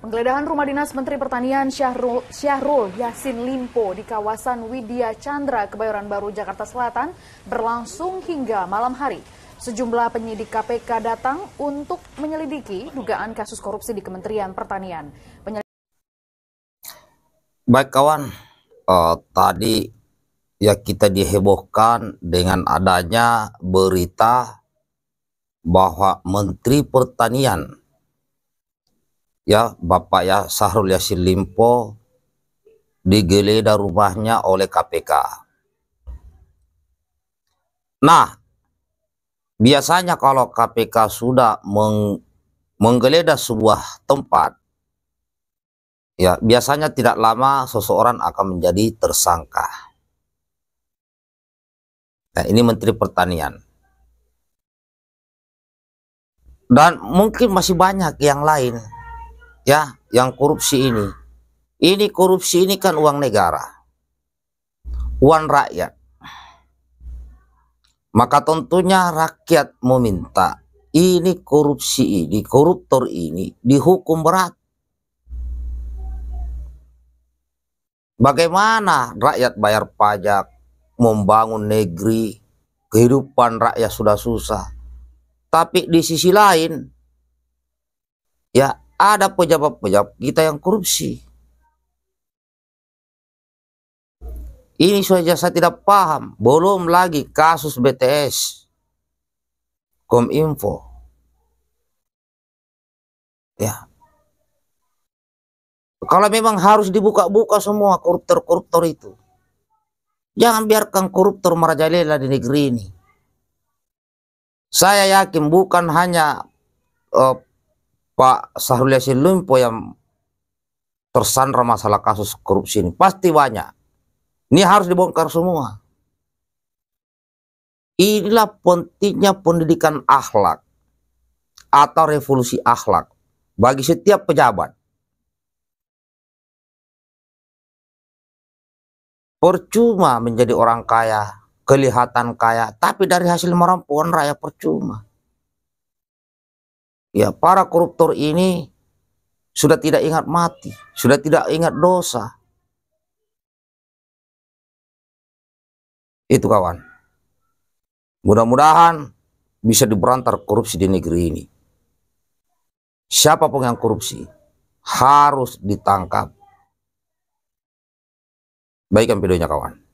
Penggeledahan rumah dinas Menteri Pertanian Syahrul, Syahrul Yasin Limpo di kawasan Widya Chandra, Kebayoran Baru, Jakarta Selatan berlangsung hingga malam hari. Sejumlah penyidik KPK datang untuk menyelidiki dugaan kasus korupsi di Kementerian Pertanian. Penyel... Baik kawan, uh, tadi ya kita dihebohkan dengan adanya berita bahwa Menteri Pertanian ya Bapak ya Sahrul Yasin Limpo digeledah rumahnya oleh KPK. Nah, biasanya kalau KPK sudah meng menggeledah sebuah tempat, ya biasanya tidak lama seseorang akan menjadi tersangka. Nah, ini Menteri Pertanian. Dan mungkin masih banyak yang lain ya yang korupsi ini ini korupsi ini kan uang negara uang rakyat maka tentunya rakyat meminta ini korupsi ini koruptor ini dihukum berat bagaimana rakyat bayar pajak membangun negeri kehidupan rakyat sudah susah tapi di sisi lain ya ada pejabat-pejabat kita yang korupsi. Ini saja saya tidak paham. Belum lagi kasus BTS. Kominfo. Ya. Kalau memang harus dibuka-buka semua koruptor-koruptor itu. Jangan biarkan koruptor merajalela di negeri ini. Saya yakin bukan hanya uh, Pak Sahrul Yassin Limpo yang tersandra masalah kasus korupsi ini pasti banyak ini harus dibongkar semua inilah pentingnya pendidikan akhlak atau revolusi akhlak bagi setiap pejabat percuma menjadi orang kaya kelihatan kaya tapi dari hasil merampokan raya percuma Ya, para koruptor ini sudah tidak ingat mati, sudah tidak ingat dosa. Itu kawan. Mudah-mudahan bisa diberantar korupsi di negeri ini. Siapapun yang korupsi harus ditangkap. Baikkan videonya kawan.